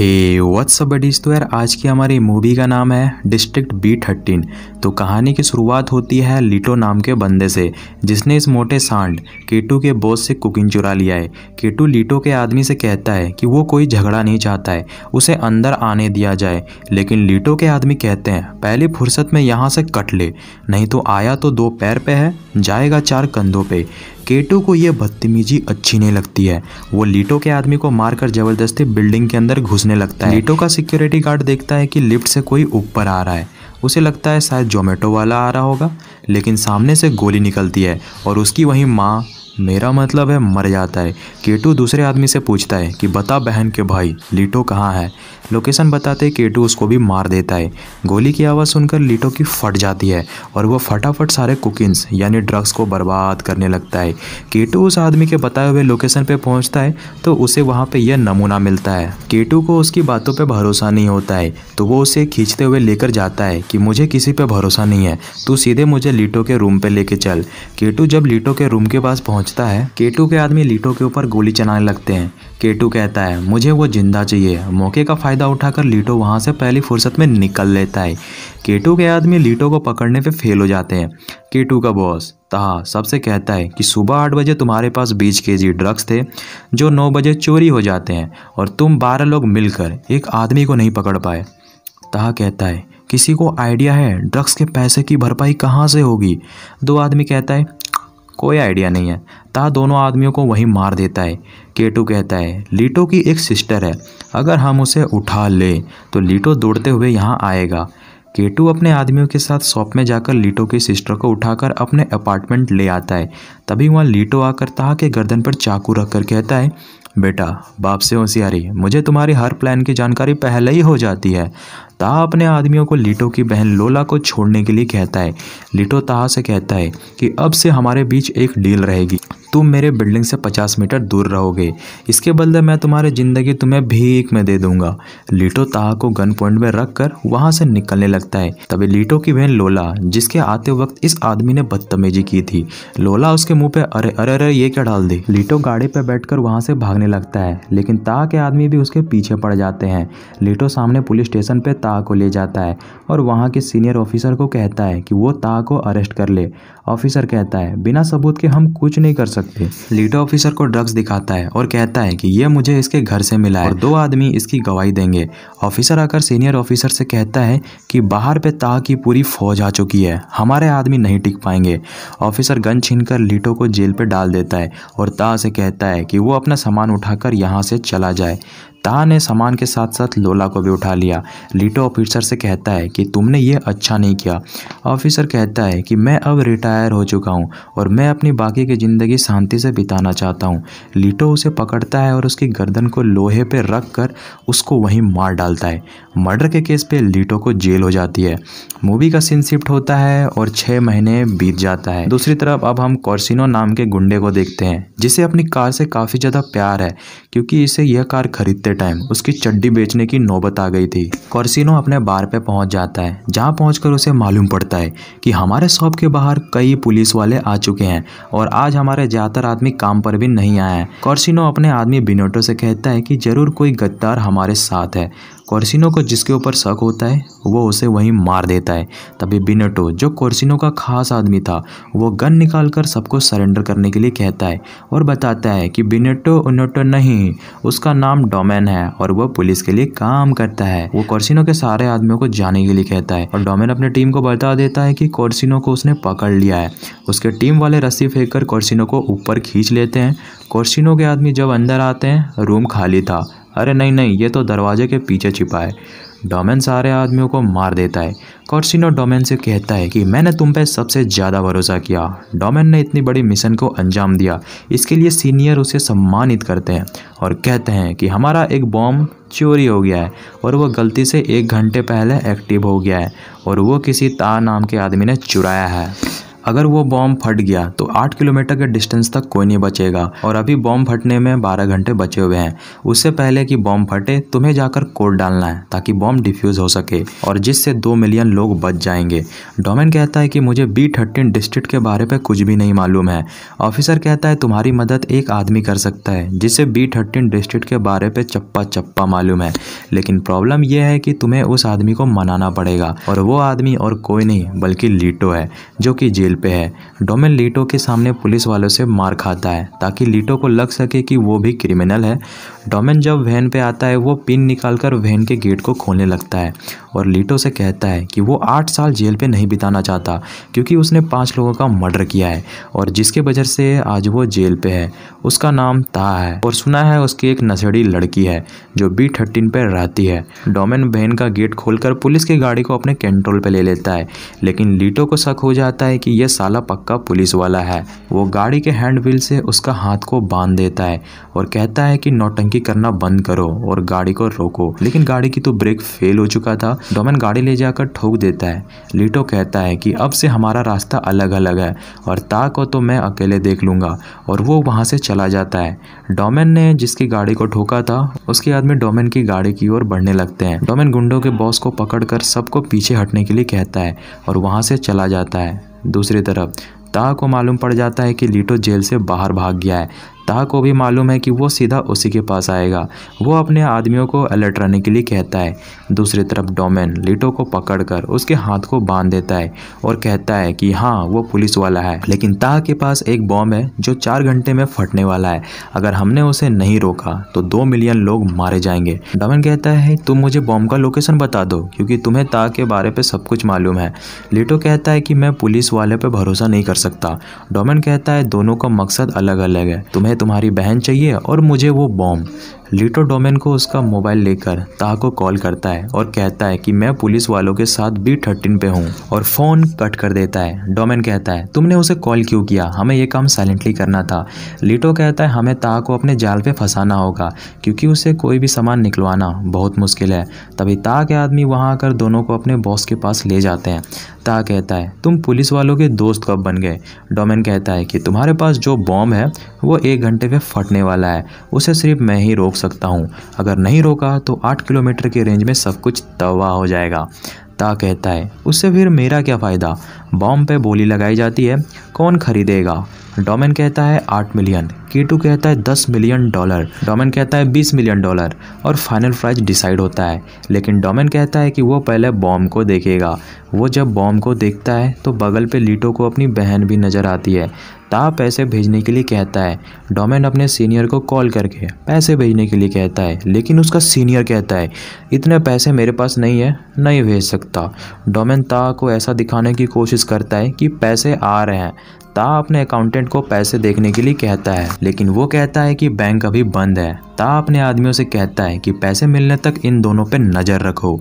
हे WhatsApp buddies तो यार आज की हमारी मूवी का नाम है डिस्ट्रिक्ट बी थर्टीन तो कहानी की शुरुआत होती है लिटो नाम के बंदे से जिसने इस मोटे सांड केटू के बॉस से कुकिंग चुरा लिया है केटू लिटो के आदमी से कहता है कि वो कोई झगड़ा नहीं चाहता है उसे अंदर आने दिया जाए लेकिन लिटो के आदमी कहते हैं पहली फुर्सत में यहाँ से कट ले नहीं तो आया तो दो पैर पे है जाएगा चार कंधों पर केटो को यह बदतमीजी अच्छी नहीं लगती है वो लीटो के आदमी को मारकर जबरदस्ती बिल्डिंग के अंदर घुसने लगता है लीटो का सिक्योरिटी गार्ड देखता है कि लिफ्ट से कोई ऊपर आ रहा है उसे लगता है शायद जोमेटो वाला आ रहा होगा लेकिन सामने से गोली निकलती है और उसकी वहीं माँ मेरा मतलब है मर जाता है केटू दूसरे आदमी से पूछता है कि बता बहन के भाई लीटो कहाँ है लोकेशन बताते केटू उसको भी मार देता है गोली की आवाज़ सुनकर लीटो की फट जाती है और वह फटाफट सारे कुकिंग्स यानी ड्रग्स को बर्बाद करने लगता है केटू उस आदमी के बताए हुए लोकेशन पर पहुँचता है तो उसे वहाँ पर यह नमूना मिलता है केटू को उसकी बातों पर भरोसा नहीं होता है तो वो उसे खींचते हुए लेकर जाता है कि मुझे किसी पर भरोसा नहीं है तू सीधे मुझे लीटो के रूम पर लेके चल केटू जब लीटो के रूम के पास पहुँच पहुंचता है केटू के आदमी लीटो के ऊपर गोली चलाने लगते हैं केटू कहता है मुझे वो जिंदा चाहिए मौके का फ़ायदा उठाकर लीटो वहाँ से पहली फुर्सत में निकल लेता है केटू के आदमी लीटो को पकड़ने पे फेल हो जाते हैं केटू का बॉस तहा सबसे कहता है कि सुबह आठ बजे तुम्हारे पास बीस के जी ड्रग्स थे जो नौ बजे चोरी हो जाते हैं और तुम बारह लोग मिलकर एक आदमी को नहीं पकड़ पाए तहा कहता है किसी को आइडिया है ड्रग्स के पैसे की भरपाई कहाँ से होगी दो आदमी कहता है कोई आइडिया नहीं है ता दोनों आदमियों को वहीं मार देता है केटू कहता है लीटो की एक सिस्टर है अगर हम उसे उठा ले तो लीटो दौड़ते हुए यहाँ आएगा केटू अपने आदमियों के साथ शॉप में जाकर लीटो की सिस्टर को उठाकर अपने अपार्टमेंट ले आता है तभी वहाँ लीटो आकर ताह के गर्दन पर चाकू रखकर कहता है बेटा बाप से होशियारी मुझे तुम्हारी हर प्लान की जानकारी पहले ही हो जाती है ताह अपने आदमियों को लीटो की बहन लोला को छोड़ने के लिए कहता है लीटो ताहा से कहता है कि अब से हमारे बीच एक डील रहेगी तुम मेरे बिल्डिंग से पचास मीटर दूर रहोगे इसके बदले मैं तुम्हारी ज़िंदगी तुम्हें भीख में दे दूंगा लीटो ताहा को गन पॉइंट में रख कर वहाँ से निकलने लगता है तभी लीटो की बहन लोला जिसके आते वक्त इस आदमी ने बदतमीजी की थी लोला उसके मुंह पे अरे अरे अरे ये क्या डाल दी लीटो गाड़ी पर कर वहाँ से भागने लगता है लेकिन ता के आदमी भी उसके पीछे पड़ जाते हैं लीटो सामने पुलिस स्टेशन पर ता को ले जाता है और वहाँ के सीनियर ऑफिसर को कहता है कि वो ता को अरेस्ट कर ले ऑफिसर कहता है बिना सबूत के हम कुछ नहीं कर सकते लीडो ऑफिसर को ड्रग्स दिखाता है और कहता है कि यह मुझे इसके घर से मिला है दो आदमी इसकी गवाही देंगे ऑफिसर आकर सीनियर ऑफिसर से कहता है कि बाहर पे ताह की पूरी फौज आ चुकी है हमारे आदमी नहीं टिक पाएंगे ऑफिसर गन छीन कर लीटो को जेल पर डाल देता है और ताह से कहता है कि वो अपना सामान उठाकर यहाँ से चला जाए ता ने सामान के साथ साथ लोला को भी उठा लिया लीटो ऑफिसर से कहता है कि तुमने ये अच्छा नहीं किया ऑफिसर कहता है कि मैं अब रिटायर हो चुका हूँ और मैं अपनी बाकी की ज़िंदगी शांति से बिताना चाहता हूँ लीटो उसे पकड़ता है और उसकी गर्दन को लोहे पर रख कर उसको वहीं मार डालता है मर्डर के केस पर लीटो को जेल हो जाती है मूवी का सीन शिफ्ट होता है और छह महीने बीत जाता है दूसरी तरफ अब हम कॉर्सिनो नाम के गुंडे को देखते हैं जिसे अपनी कार से काफी ज्यादा प्यार है क्योंकि इसे यह कार खरीदते टाइम उसकी चड्डी बेचने की नौबत आ गई थी कॉर्सिनो अपने बार पे पहुंच जाता है जहां पहुंचकर उसे मालूम पड़ता है कि हमारे शॉप के बाहर कई पुलिस वाले आ चुके हैं और आज हमारे ज्यादातर आदमी काम पर भी नहीं आया है कॉर्सिनो अपने आदमी बिनोटो से कहता है कि जरूर कोई गद्दार हमारे साथ है कॉर्सिनो को जिसके ऊपर शक होता है वो उसे वहीं मार देता है तभी बिनटो जो कॉर्सिनो का खास आदमी था वो गन निकाल कर सबको सरेंडर करने के लिए कहता है और बताता है कि बिनटो उनटो नहीं उसका नाम डोमेन है और वह पुलिस के लिए काम करता है वो कॉर्सिनो के सारे आदमियों को जाने के लिए कहता है और डोमेन अपने टीम को बता देता है कि कॉर्सिनो को उसने पकड़ लिया है उसके टीम वाले रस्सी फेंक कर कॉर्सिनो को ऊपर खींच लेते हैं कॉर्सिनो के आदमी जब अंदर आते हैं रूम खाली था अरे नहीं नहीं ये तो दरवाजे के पीछे छिपा है डोमेन सारे आदमियों को मार देता है कॉर्सिनो डोमेन से कहता है कि मैंने तुम पे सबसे ज़्यादा भरोसा किया डोमेन ने इतनी बड़ी मिशन को अंजाम दिया इसके लिए सीनियर उसे सम्मानित करते हैं और कहते हैं कि हमारा एक बॉम्ब चोरी हो गया है और वह गलती से एक घंटे पहले एक्टिव हो गया है और वो किसी ता नाम के आदमी ने चुराया है अगर वो बॉम्ब फट गया तो आठ किलोमीटर के डिस्टेंस तक कोई नहीं बचेगा और अभी बॉम्ब फटने में बारह घंटे बचे हुए हैं उससे पहले कि बॉम्ब फटे तुम्हें जाकर कोड डालना है ताकि बॉम्ब डिफ्यूज हो सके और जिससे दो मिलियन लोग बच जाएंगे डोमेन कहता है कि मुझे बी थर्टीन डिस्ट्रिक्ट के बारे में कुछ भी नहीं मालूम है ऑफिसर कहता है तुम्हारी मदद एक आदमी कर सकता है जिसे बी थर्टीन डिस्ट्रिक्ट के बारे में चप्पा चप्पा मालूम है लेकिन प्रॉब्लम यह है कि तुम्हें उस आदमी को मनाना पड़ेगा और वो आदमी और कोई नहीं बल्कि लीटो है जो कि जेल जेल पे है डोमेन लीटो के सामने पुलिस वालों से मार खाता है ताकि लीटो को लग सके कि वो भी क्रिमिनल है डोमेन जब वहन पे आता है वो पिन निकालकर कर वहन के गेट को खोलने लगता है और लीटो से कहता है कि वो आठ साल जेल पे नहीं बिताना चाहता क्योंकि उसने पाँच लोगों का मर्डर किया है और जिसके वजह से आज वो जेल पे है उसका नाम ता है और सुना है उसकी एक नशेड़ी लड़की है जो बी थर्टीन पर रहती है डोमेन बहन का गेट खोलकर पुलिस की गाड़ी को अपने कंट्रोल पर ले लेता है लेकिन लीटो को शक हो जाता है कि यह साला पक्का पुलिस वाला है वो गाड़ी के हैंड व्हील से उसका हाथ को बांध देता है और कहता है कि नौटंकी करना बंद करो और गाड़ी को रोको लेकिन गाड़ी की तो ब्रेक फेल हो चुका था डोमेन गाड़ी ले जाकर ठोक देता है लीटो कहता है कि अब से हमारा रास्ता अलग अलग है और ता को तो मैं अकेले देख लूँगा और वो वहाँ से चला जाता है डोमेन ने जिसकी गाड़ी को ठोका था उसके आदमी डोमेन की गाड़ी की ओर बढ़ने लगते हैं डोमेन गुंडों के बॉस को पकड़कर सबको पीछे हटने के लिए कहता है और वहाँ से चला जाता है दूसरी तरफ ता को मालूम पड़ जाता है कि लीटो जेल से बाहर भाग गया है ताह को भी मालूम है कि वो सीधा उसी के पास आएगा वो अपने आदमियों को अलर्ट रहने के लिए कहता है दूसरी तरफ डोमेन लीटो को पकड़कर उसके हाथ को बांध देता है और कहता है कि हाँ वो पुलिस वाला है लेकिन ताह के पास एक बॉम्ब है जो चार घंटे में फटने वाला है अगर हमने उसे नहीं रोका तो दो मिलियन लोग मारे जाएंगे डोमेन कहता है तुम मुझे बॉम्ब का लोकेशन बता दो क्योंकि तुम्हें ताह के बारे में सब कुछ मालूम है लीटो कहता है कि मैं पुलिस वाले पर भरोसा नहीं कर सकता डोमेन कहता है दोनों का मकसद अलग अलग है तुम्हें तुम्हारी बहन चाहिए और मुझे वो बॉम्ब लीटो डोमेन को उसका मोबाइल लेकर ताह को कॉल करता है और कहता है कि मैं पुलिस वालों के साथ बी थर्टीन पे हूँ और फ़ोन कट कर देता है डोमेन कहता है तुमने उसे कॉल क्यों किया हमें यह काम साइलेंटली करना था लीटो कहता है हमें ताह को अपने जाल पे फंसाना होगा क्योंकि उसे कोई भी सामान निकलवाना बहुत मुश्किल है तभी ताह के आदमी वहाँ आकर दोनों को अपने बॉस के पास ले जाते हैं ताह कहता है तुम पुलिस वालों के दोस्त कब बन गए डोमेन कहता है कि तुम्हारे पास जो बॉम्ब है वो एक घंटे में फटने वाला है उसे सिर्फ मैं ही रोक सकता हूँ अगर नहीं रोका तो आठ किलोमीटर के रेंज में सब कुछ तबाह हो जाएगा ता कहता है उससे फिर मेरा क्या फ़ायदा बॉम्ब पे बोली लगाई जाती है कौन खरीदेगा डोमेन कहता है आठ मिलियन कीटू कहता है दस मिलियन डॉलर डोमेन कहता है बीस मिलियन डॉलर और फाइनल प्राइज डिसाइड होता है लेकिन डोमेन कहता है कि वो पहले बॉम को देखेगा वो जब बॉम को देखता है तो बगल पे लीटो को अपनी बहन भी नज़र आती है ता पैसे भेजने के लिए कहता है डोमेन अपने सीनियर को कॉल करके पैसे भेजने के लिए कहता है लेकिन उसका सीनियर कहता है इतने पैसे मेरे पास नहीं है नहीं भेज सकता डोमेन ता को ऐसा दिखाने की कोशिश करता है कि पैसे आ रहे हैं ता अपने अकाउंटेंट को पैसे देखने के लिए कहता है लेकिन वो कहता है कि बैंक अभी बंद है ता अपने आदमियों से कहता है कि पैसे मिलने तक इन दोनों पर नज़र रखो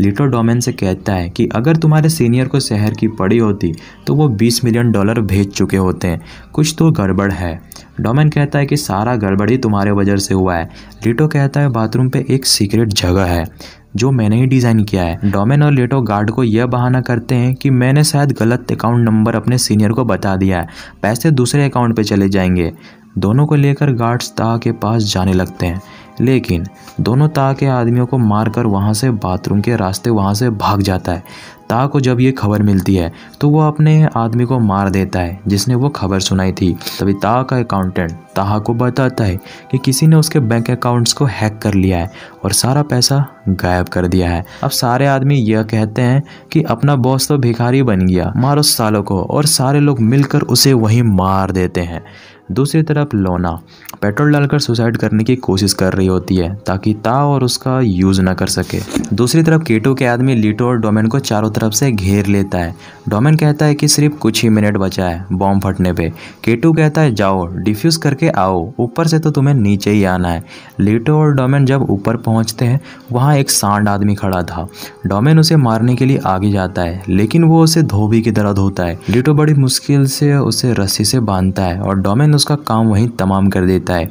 लिटो डोमेन से कहता है कि अगर तुम्हारे सीनियर को शहर की पड़ी होती तो वो 20 मिलियन डॉलर भेज चुके होते हैं कुछ तो गड़बड़ है डोमेन कहता है कि सारा गड़बड़ी तुम्हारे वजह से हुआ है लिटो कहता है बाथरूम पे एक सीक्रेट जगह है जो मैंने ही डिज़ाइन किया है डोमेन और लेटो गार्ड को यह बहाना करते हैं कि मैंने शायद गलत अकाउंट नंबर अपने सीनियर को बता दिया है पैसे दूसरे अकाउंट पर चले जाएंगे दोनों को लेकर गार्ड्स ताह के पास जाने लगते हैं लेकिन दोनों ताह के आदमियों को मारकर वहाँ से बाथरूम के रास्ते वहाँ से भाग जाता है ता को जब ये खबर मिलती है तो वो अपने आदमी को मार देता है जिसने वो खबर सुनाई थी तभी ता का अकाउंटेंट ताहा को बताता है कि किसी ने उसके बैंक अकाउंट्स को हैक कर लिया है और सारा पैसा गायब कर दिया है अब सारे आदमी यह कहते हैं कि अपना बॉस तो भिखारी बन गया मारो सालों को और सारे लोग मिलकर उसे वहीं मार देते हैं दूसरी तरफ लोना पेट्रोल डालकर सुसाइड करने की कोशिश कर रही होती है ताकि ता और उसका यूज़ ना कर सके दूसरी तरफ केटो के आदमी लीटो और डोमेन को चारों तरफ से घेर लेता है डोमेन कहता है कि सिर्फ कुछ ही मिनट बचा है बॉम्ब फटने पे केटू कहता है जाओ डिफ्यूज़ करके आओ ऊपर से तो तुम्हें नीचे ही आना है लीटो और डोमेन जब ऊपर पहुँचते हैं वहाँ एक सांड आदमी खड़ा था डोमेन उसे मारने के लिए आगे जाता है लेकिन वो उसे धोबी की तरह धोता है लीटो बड़ी मुश्किल से उसे रस्सी से बांधता है और डोमेन उसका काम वहीं तमाम कर देता है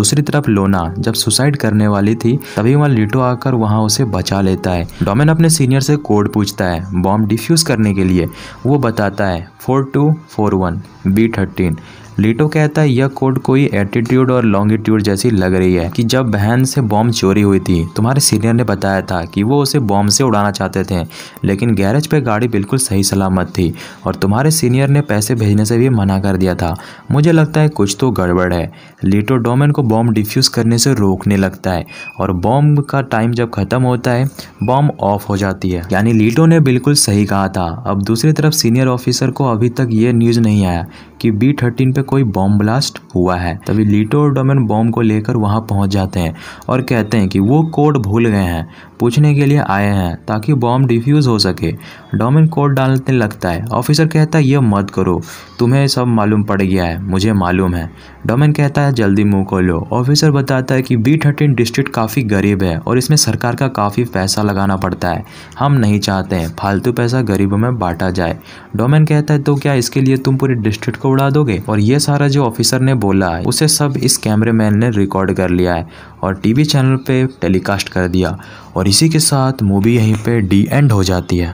दूसरी तरफ लोना जब सुसाइड करने वाली थी तभी वहाँ लिटो आकर वहाँ उसे बचा लेता है डोमेन अपने सीनियर से कोड पूछता है बॉम्ब डिफ्यूज करने के लिए वो बताता है four two four one B thirteen लीटो कहता है यह कोड कोई एटीट्यूड और लॉन्गिट्यूड जैसी लग रही है कि जब बहन से बॉम्ब चोरी हुई थी तुम्हारे सीनियर ने बताया था कि वो उसे बॉम्ब से उड़ाना चाहते थे लेकिन गैरेज पे गाड़ी बिल्कुल सही सलामत थी और तुम्हारे सीनियर ने पैसे भेजने से भी मना कर दिया था मुझे लगता है कुछ तो गड़बड़ है लीटो डोमेन को बॉम्ब डिफ्यूज़ करने से रोकने लगता है और बॉम्ब का टाइम जब ख़त्म होता है बॉम्ब ऑफ हो जाती है यानी लीटो ने बिल्कुल सही कहा था अब दूसरी तरफ सीनियर ऑफिसर को अभी तक ये न्यूज़ नहीं आया कि बी थर्टीन पे कोई बॉम्ब ब्लास्ट हुआ है तभी लीटो और डोमेन बॉम्ब को लेकर वहाँ पहुँच जाते हैं और कहते हैं कि वो कोड भूल गए हैं पूछने के लिए आए हैं ताकि बॉम्ब डिफ्यूज़ हो सके डोमिन कोड डालने लगता है ऑफिसर कहता है यह मत करो तुम्हें सब मालूम पड़ गया है मुझे मालूम है डोमिन कहता है जल्दी मुंह खोलो ऑफिसर बताता है कि बी थर्टीन डिस्ट्रिक्ट काफ़ी गरीब है और इसमें सरकार का काफ़ी पैसा लगाना पड़ता है हम नहीं चाहते हैं फालतू पैसा गरीबों में बांटा जाए डोमिन कहता है तो क्या इसके लिए तुम पूरे डिस्ट्रिक्ट को उड़ा दोगे और ये सारा जो ऑफिसर ने बोला है उसे सब इस कैमरे ने रिकॉर्ड कर लिया है और टीवी चैनल पे टेलीकास्ट कर दिया और इसी के साथ मूवी यहीं पे डी एंड हो जाती है।